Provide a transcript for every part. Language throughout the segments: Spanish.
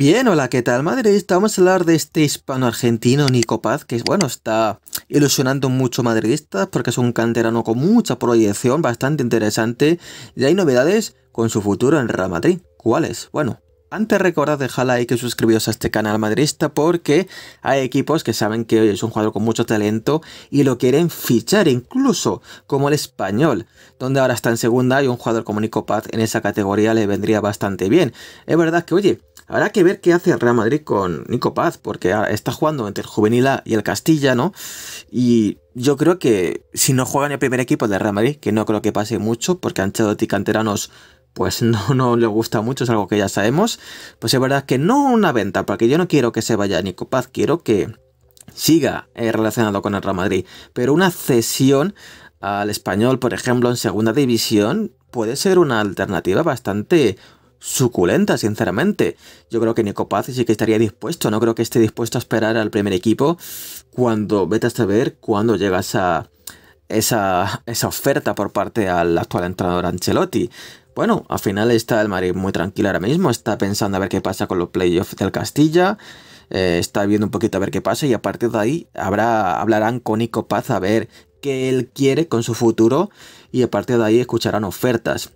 Bien, hola, ¿qué tal Madrid? Vamos a hablar de este hispano-argentino Nico Paz, que bueno, está ilusionando mucho madridistas porque es un canterano con mucha proyección, bastante interesante, y hay novedades con su futuro en Real Madrid. ¿Cuáles? Bueno, antes recordad dejar like y suscribiros a este canal madridista porque hay equipos que saben que hoy es un jugador con mucho talento y lo quieren fichar, incluso como el español, donde ahora está en segunda y un jugador como Nico Paz en esa categoría le vendría bastante bien. Es verdad que, oye, habrá que ver qué hace el Real Madrid con Nico Paz porque está jugando entre el Juvenil A y el Castilla, ¿no? Y yo creo que si no juegan el primer equipo del Real Madrid, que no creo que pase mucho porque han echado canteranos pues no, le gusta mucho, es algo que ya sabemos. Pues es verdad que no una venta, porque yo no quiero que se vaya Nico Paz, quiero que siga eh, relacionado con el Real Madrid. Pero una cesión al español, por ejemplo, en segunda división, puede ser una alternativa bastante suculenta, sinceramente. Yo creo que Nico Paz sí que estaría dispuesto, no creo que esté dispuesto a esperar al primer equipo cuando, vete a saber, cuando llega esa, esa oferta por parte al actual entrenador Ancelotti. Bueno, al final está el Madrid muy tranquilo ahora mismo, está pensando a ver qué pasa con los playoffs del Castilla, eh, está viendo un poquito a ver qué pasa y a partir de ahí habrá, hablarán con Nico Paz a ver qué él quiere con su futuro y a partir de ahí escucharán ofertas.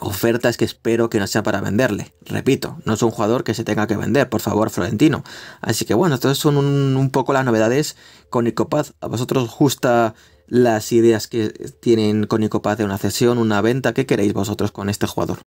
Ofertas que espero que no sean para venderle. Repito, no es un jugador que se tenga que vender, por favor, Florentino. Así que bueno, estas son un, poco las novedades con Nico Paz. ¿A vosotros justa las ideas que tienen con Icopad de una cesión, una venta, ¿qué queréis vosotros con este jugador?